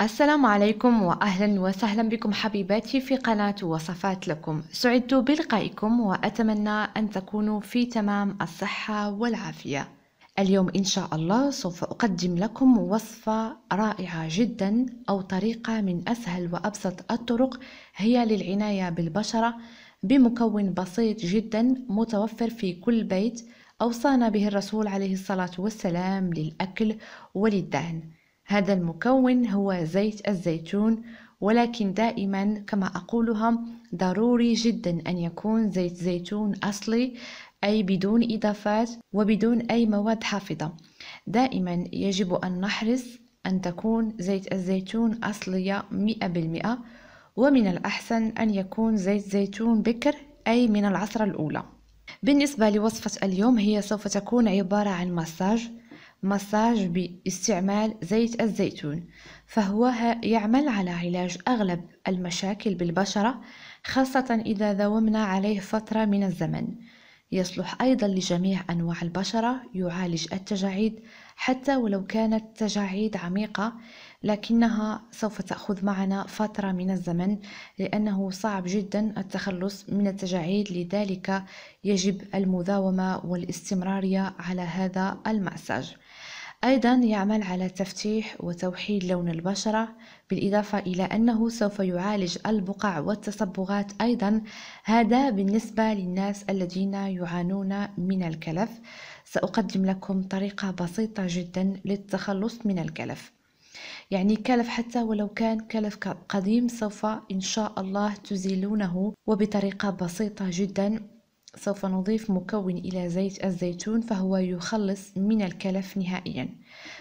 السلام عليكم وأهلا وسهلا بكم حبيباتي في قناة وصفات لكم سعدت بلقائكم وأتمنى أن تكونوا في تمام الصحة والعافية اليوم إن شاء الله سوف أقدم لكم وصفة رائعة جدا أو طريقة من أسهل وأبسط الطرق هي للعناية بالبشرة بمكون بسيط جدا متوفر في كل بيت أوصانا به الرسول عليه الصلاة والسلام للأكل وللدهن هذا المكون هو زيت الزيتون ولكن دائما كما أقولها ضروري جدا أن يكون زيت زيتون أصلي أي بدون إضافات وبدون أي مواد حافظة دائما يجب أن نحرص أن تكون زيت الزيتون أصلية مئة بالمئة ومن الأحسن أن يكون زيت زيتون بكر أي من العصر الأولى بالنسبة لوصفة اليوم هي سوف تكون عبارة عن مساج مساج باستعمال زيت الزيتون فهو يعمل على علاج أغلب المشاكل بالبشرة خاصة إذا داومنا عليه فترة من الزمن يصلح أيضا لجميع أنواع البشرة يعالج التجاعيد حتى ولو كانت تجاعيد عميقة لكنها سوف تأخذ معنا فترة من الزمن لأنه صعب جدا التخلص من التجاعيد لذلك يجب المداومة والاستمرارية على هذا المساج أيضا يعمل على تفتيح وتوحيد لون البشرة بالإضافة إلى أنه سوف يعالج البقع والتصبغات أيضا هذا بالنسبة للناس الذين يعانون من الكلف سأقدم لكم طريقة بسيطة جدا للتخلص من الكلف يعني كلف حتى ولو كان كلف قديم سوف إن شاء الله تزيلونه وبطريقة بسيطة جدا سوف نضيف مكون إلى زيت الزيتون فهو يخلص من الكلف نهائيا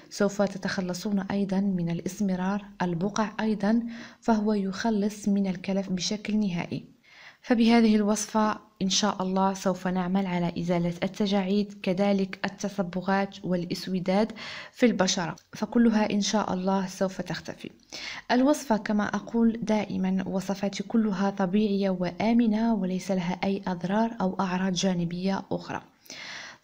سوف تتخلصون أيضا من الإسمرار البقع أيضا فهو يخلص من الكلف بشكل نهائي فبهذه الوصفة إن شاء الله سوف نعمل على إزالة التجاعيد كذلك التصبغات والإسوداد في البشرة فكلها إن شاء الله سوف تختفي الوصفة كما أقول دائما وصفاتي كلها طبيعية وآمنة وليس لها أي أضرار أو أعراض جانبية أخرى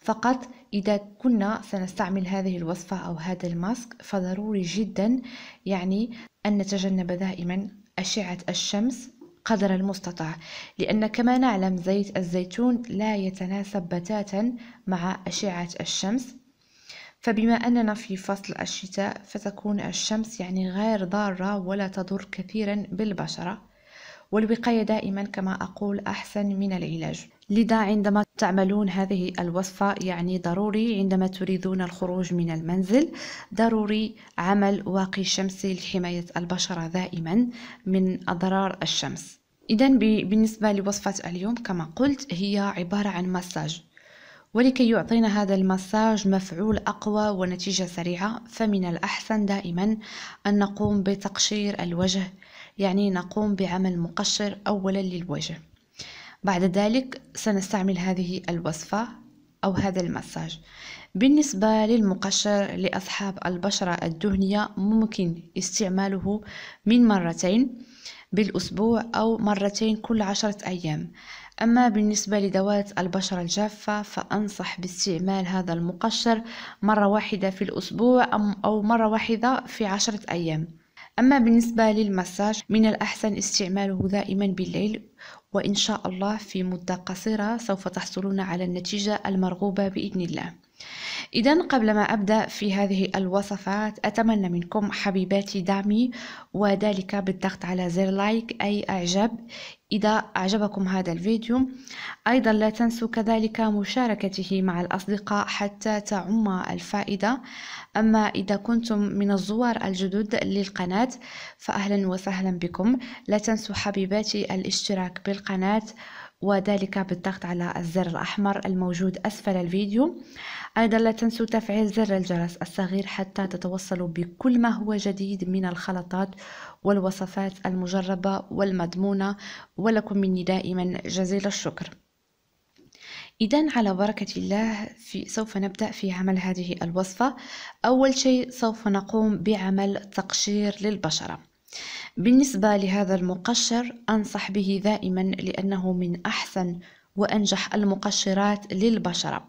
فقط إذا كنا سنستعمل هذه الوصفة أو هذا الماسك فضروري جدا يعني أن نتجنب دائما أشعة الشمس قدر المستطاع لأن كما نعلم زيت الزيتون لا يتناسب بتاتا مع أشعة الشمس فبما أننا في فصل الشتاء فتكون الشمس يعني غير ضارة ولا تضر كثيرا بالبشرة والوقاية دائما كما أقول أحسن من العلاج لذا عندما تعملون هذه الوصفة يعني ضروري عندما تريدون الخروج من المنزل ضروري عمل واقي شمسي لحماية البشرة دائما من أضرار الشمس إذا بالنسبة لوصفة اليوم كما قلت هي عبارة عن مساج ولكي يعطينا هذا المساج مفعول أقوى ونتيجة سريعة فمن الأحسن دائما أن نقوم بتقشير الوجه يعني نقوم بعمل مقشر أولا للوجه بعد ذلك سنستعمل هذه الوصفة أو هذا المساج بالنسبة للمقشر لأصحاب البشرة الدهنية ممكن استعماله من مرتين بالأسبوع أو مرتين كل عشرة أيام أما بالنسبة لدوات البشرة الجافة فأنصح باستعمال هذا المقشر مرة واحدة في الأسبوع أو مرة واحدة في عشرة أيام أما بالنسبة للمساج من الأحسن استعماله دائما بالليل وإن شاء الله في مدة قصيرة سوف تحصلون على النتيجة المرغوبة بإذن الله إذا قبل ما أبدأ في هذه الوصفات أتمنى منكم حبيباتي دعمي وذلك بالضغط على زر لايك أي إعجاب إذا أعجبكم هذا الفيديو أيضا لا تنسوا كذلك مشاركته مع الأصدقاء حتى تعم الفائدة أما إذا كنتم من الزوار الجدد للقناة فأهلا وسهلا بكم لا تنسوا حبيباتي الاشتراك بالقناة وذلك بالضغط على الزر الأحمر الموجود أسفل الفيديو أيضا لا تنسوا تفعيل زر الجرس الصغير حتى تتوصلوا بكل ما هو جديد من الخلطات والوصفات المجربة والمضمونة ولكم مني دائما جزيل الشكر إذا على بركة الله في سوف نبدأ في عمل هذه الوصفة أول شيء سوف نقوم بعمل تقشير للبشرة بالنسبة لهذا المقشر أنصح به دائما لأنه من أحسن وأنجح المقشرات للبشرة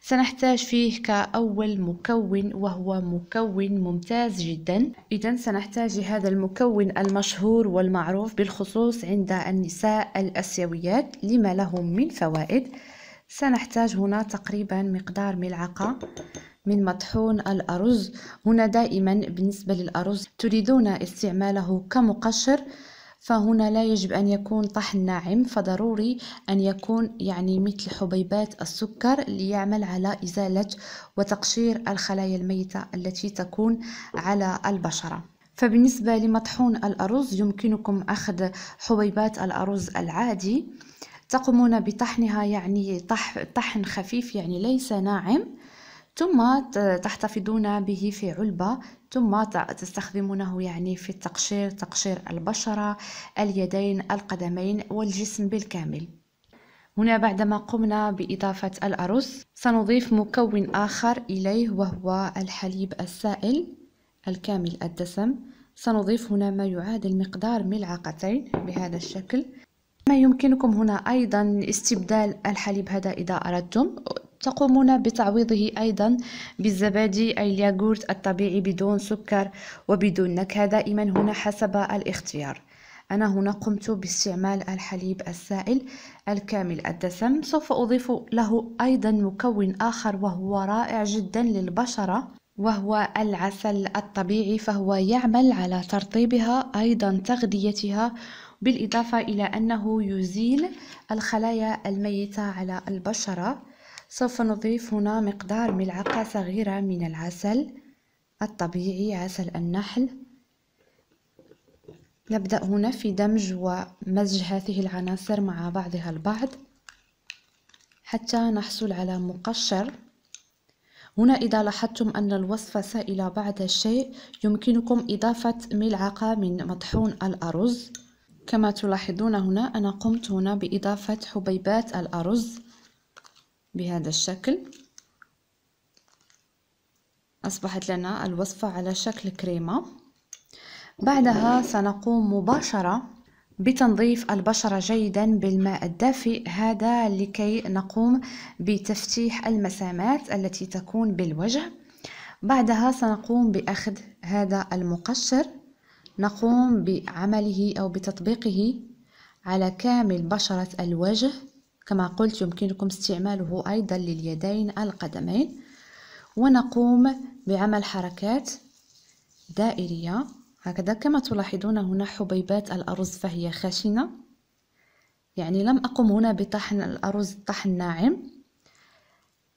سنحتاج فيه كأول مكون وهو مكون ممتاز جدا إذا سنحتاج هذا المكون المشهور والمعروف بالخصوص عند النساء الأسيويات لما له من فوائد سنحتاج هنا تقريبا مقدار ملعقة من مطحون الأرز هنا دائما بالنسبة للأرز تريدون استعماله كمقشر فهنا لا يجب أن يكون طحن ناعم فضروري أن يكون يعني مثل حبيبات السكر ليعمل على إزالة وتقشير الخلايا الميتة التي تكون على البشرة فبالنسبة لمطحون الأرز يمكنكم أخذ حبيبات الأرز العادي تقومون بطحنها يعني طحن خفيف يعني ليس ناعم ثم تحتفظون به في علبة ثم تستخدمونه يعني في التقشير تقشير البشرة اليدين القدمين والجسم بالكامل هنا بعدما قمنا بإضافة الأرز سنضيف مكون آخر إليه وهو الحليب السائل الكامل الدسم سنضيف هنا ما يعادل مقدار ملعقتين بهذا الشكل ما يمكنكم هنا أيضا استبدال الحليب هذا إذا أردتم تقومون بتعويضه أيضا بالزبادي أي الياغورت الطبيعي بدون سكر وبدون نكهة دائما هنا حسب الاختيار أنا هنا قمت باستعمال الحليب السائل الكامل الدسم سوف أضيف له أيضا مكون آخر وهو رائع جدا للبشرة وهو العسل الطبيعي فهو يعمل على ترطيبها أيضا تغذيتها بالإضافة إلى أنه يزيل الخلايا الميتة على البشرة سوف نضيف هنا مقدار ملعقة صغيرة من العسل الطبيعي عسل النحل نبدأ هنا في دمج ومزج هذه العناصر مع بعضها البعض حتى نحصل على مقشر هنا إذا لاحظتم أن الوصفة سائلة بعض الشيء يمكنكم إضافة ملعقة من مطحون الأرز كما تلاحظون هنا أنا قمت هنا بإضافة حبيبات الأرز بهذا الشكل أصبحت لنا الوصفة على شكل كريمة بعدها سنقوم مباشرة بتنظيف البشرة جيدا بالماء الدافئ هذا لكي نقوم بتفتيح المسامات التي تكون بالوجه بعدها سنقوم بأخذ هذا المقشر نقوم بعمله أو بتطبيقه على كامل بشرة الوجه كما قلت يمكنكم استعماله أيضا لليدين القدمين ونقوم بعمل حركات دائرية هكذا كما تلاحظون هنا حبيبات الأرز فهي خشنة يعني لم أقم هنا بطحن الأرز طحن ناعم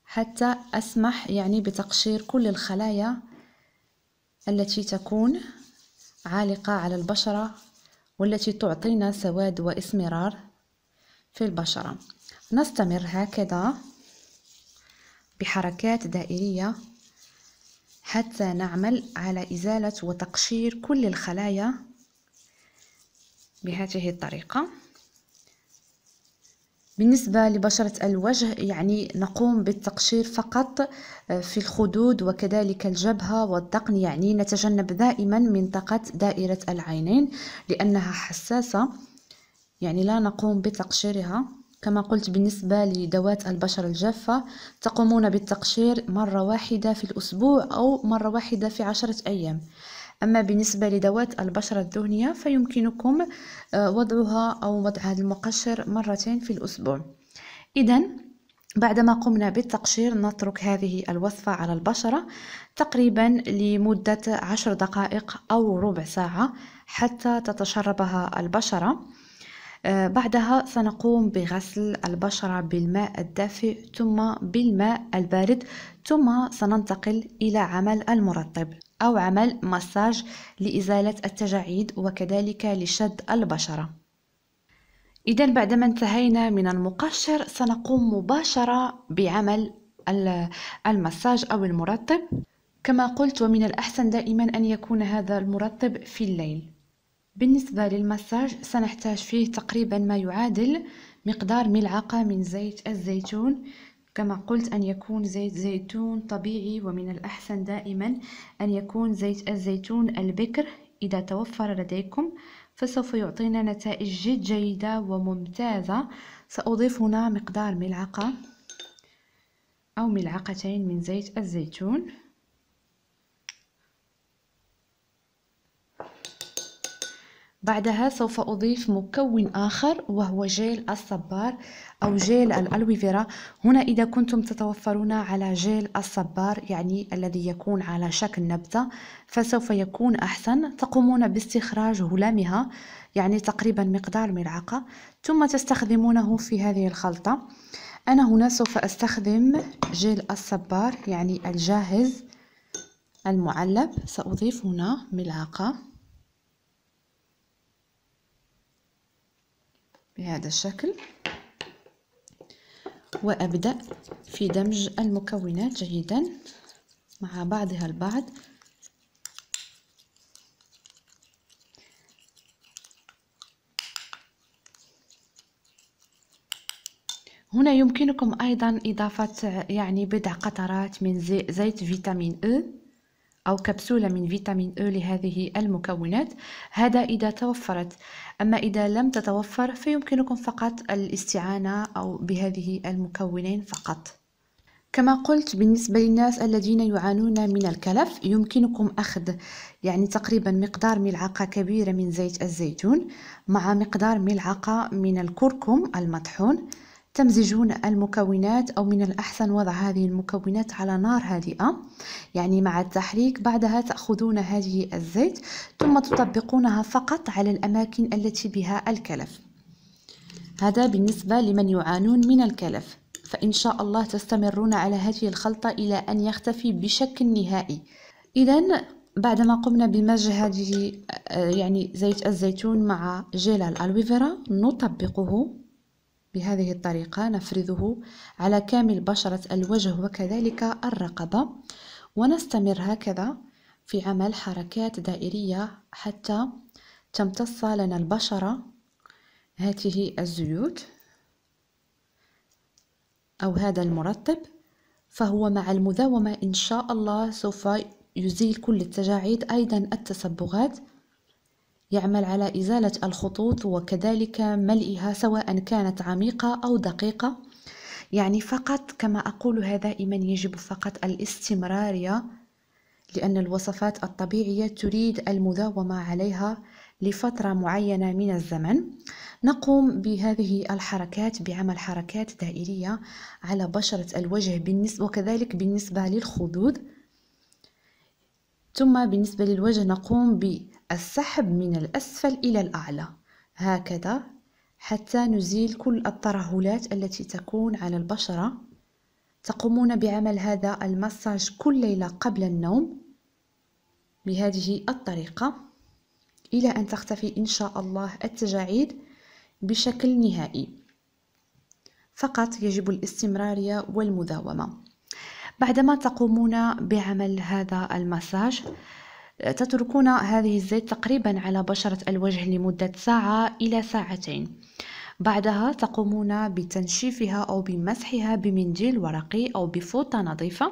حتى أسمح يعني بتقشير كل الخلايا التي تكون عالقة على البشرة والتي تعطينا سواد وإسمرار في البشرة نستمر هكذا بحركات دائرية حتى نعمل على إزالة وتقشير كل الخلايا بهذه الطريقة بالنسبة لبشرة الوجه يعني نقوم بالتقشير فقط آه، في الخدود وكذلك الجبهة والذقن يعني نتجنب دائما منطقة دائرة العينين لأنها حساسة يعني لا نقوم بتقشيرها كما قلت بالنسبة لدوات البشرة الجافة تقومون بالتقشير مرة واحدة في الأسبوع أو مرة واحدة في عشرة أيام أما بالنسبة لدوات البشرة الدهنية فيمكنكم آه، وضعها أو وضع هذا المقشر مرتين في الأسبوع إذا بعدما قمنا بالتقشير نترك هذه الوصفة على البشرة تقريبا لمدة عشر دقائق أو ربع ساعة حتى تتشربها البشرة آه، بعدها سنقوم بغسل البشرة بالماء الدافئ ثم بالماء البارد ثم سننتقل إلى عمل المرطب أو عمل مساج لإزالة التجاعيد وكذلك لشد البشرة إذا بعدما انتهينا من المقشر سنقوم مباشرة بعمل المساج أو المرطب كما قلت ومن الأحسن دائما أن يكون هذا المرطب في الليل بالنسبة للمساج سنحتاج فيه تقريبا ما يعادل مقدار ملعقة من زيت الزيتون كما قلت أن يكون زيت زيتون طبيعي ومن الأحسن دائما أن يكون زيت الزيتون البكر إذا توفر لديكم فسوف يعطينا نتائج جد جيدة وممتازة سأضيف هنا مقدار ملعقة أو ملعقتين من زيت الزيتون بعدها سوف أضيف مكون آخر وهو جيل الصبار أو جيل الألويفيرا هنا إذا كنتم تتوفرون على جيل الصبار يعني الذي يكون على شكل نبتة فسوف يكون أحسن تقومون باستخراج هلامها يعني تقريبا مقدار ملعقة ثم تستخدمونه في هذه الخلطة أنا هنا سوف أستخدم جيل الصبار يعني الجاهز المعلب سأضيف هنا ملعقة بهذا الشكل وأبدأ في دمج المكونات جيدا مع بعضها البعض هنا يمكنكم أيضا إضافة يعني بضع قطرات من زيت فيتامين E أو كبسولة من فيتامين أو إيه لهذه المكونات هذا إذا توفرت أما إذا لم تتوفر فيمكنكم فقط الاستعانة أو بهذه المكونين فقط كما قلت بالنسبة للناس الذين يعانون من الكلف يمكنكم أخذ يعني تقريبا مقدار ملعقة كبيرة من زيت الزيتون مع مقدار ملعقة من الكركم المطحون تمزجون المكونات أو من الأحسن وضع هذه المكونات على نار هادئة يعني مع التحريك بعدها تأخذون هذه الزيت ثم تطبقونها فقط على الأماكن التي بها الكلف هذا بالنسبة لمن يعانون من الكلف فإن شاء الله تستمرون على هذه الخلطة إلى أن يختفي بشكل نهائي إذا بعدما قمنا بمزج هذه آه، يعني زيت الزيتون مع جيل الألويفيرا نطبقه بهذه الطريقة نفرده على كامل بشرة الوجه وكذلك الرقبة ونستمر هكذا في عمل حركات دائرية حتى تمتص لنا البشرة هذه الزيوت أو هذا المرطب فهو مع المداومة إن شاء الله سوف يزيل كل التجاعيد أيضا التصبغات يعمل على إزالة الخطوط وكذلك ملئها سواء كانت عميقة أو دقيقة يعني فقط كما أقول هذا دائما يجب فقط الاستمرارية لأن الوصفات الطبيعية تريد المداومة عليها لفترة معينة من الزمن نقوم بهذه الحركات بعمل حركات دائرية على بشرة الوجه بالنسبة وكذلك بالنسبة للخدود ثم بالنسبة للوجه نقوم ب السحب من الأسفل إلى الأعلى هكذا حتى نزيل كل الترهلات التي تكون على البشرة تقومون بعمل هذا المساج كل ليلة قبل النوم بهذه الطريقة إلى أن تختفي إن شاء الله التجاعيد بشكل نهائي فقط يجب الاستمرارية والمداومة بعدما تقومون بعمل هذا المساج تتركون هذه الزيت تقريبا على بشرة الوجه لمدة ساعة إلى ساعتين بعدها تقومون بتنشيفها أو بمسحها بمنديل ورقي أو بفوطة نظيفة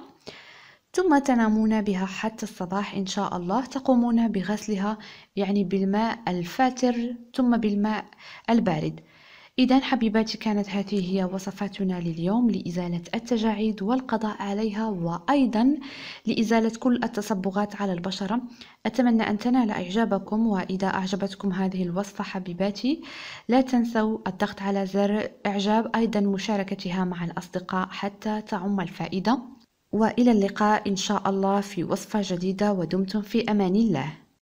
ثم تنامون بها حتى الصباح إن شاء الله تقومون بغسلها يعني بالماء الفاتر ثم بالماء البارد إذا حبيباتي كانت هذه هي وصفاتنا لليوم لإزالة التجاعيد والقضاء عليها وأيضا لإزالة كل التصبغات على البشرة أتمنى أن تنال إعجابكم وإذا أعجبتكم هذه الوصفة حبيباتي لا تنسوا الضغط على زر إعجاب أيضا مشاركتها مع الأصدقاء حتى تعم الفائدة وإلى اللقاء إن شاء الله في وصفة جديدة ودمتم في أمان الله